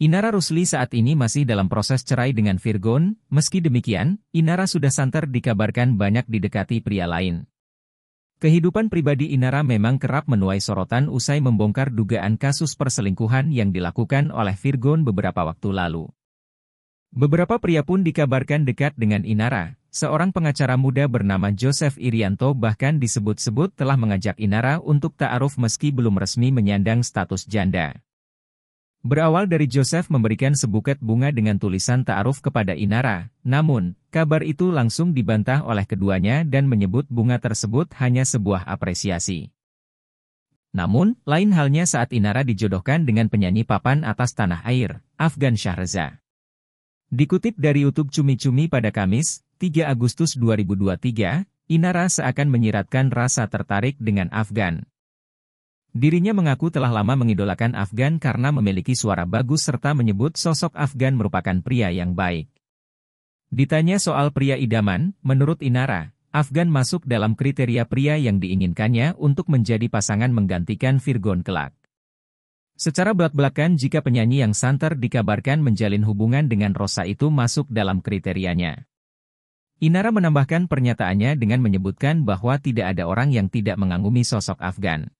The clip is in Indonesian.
Inara Rusli saat ini masih dalam proses cerai dengan Virgon, meski demikian, Inara sudah santer dikabarkan banyak didekati pria lain. Kehidupan pribadi Inara memang kerap menuai sorotan usai membongkar dugaan kasus perselingkuhan yang dilakukan oleh Virgon beberapa waktu lalu. Beberapa pria pun dikabarkan dekat dengan Inara, seorang pengacara muda bernama Joseph Irianto bahkan disebut-sebut telah mengajak Inara untuk ta'aruf meski belum resmi menyandang status janda. Berawal dari Joseph memberikan sebuket bunga dengan tulisan ta'aruf kepada Inara, namun, kabar itu langsung dibantah oleh keduanya dan menyebut bunga tersebut hanya sebuah apresiasi. Namun, lain halnya saat Inara dijodohkan dengan penyanyi papan atas tanah air, Afgan Syahreza. Dikutip dari YouTube Cumi-Cumi pada Kamis, 3 Agustus 2023, Inara seakan menyiratkan rasa tertarik dengan Afgan, Dirinya mengaku telah lama mengidolakan Afgan karena memiliki suara bagus serta menyebut sosok Afgan merupakan pria yang baik. Ditanya soal pria idaman, menurut Inara, Afgan masuk dalam kriteria pria yang diinginkannya untuk menjadi pasangan menggantikan Virgon kelak. Secara belak-belakan jika penyanyi yang santer dikabarkan menjalin hubungan dengan Rosa itu masuk dalam kriterianya. Inara menambahkan pernyataannya dengan menyebutkan bahwa tidak ada orang yang tidak mengagumi sosok Afgan.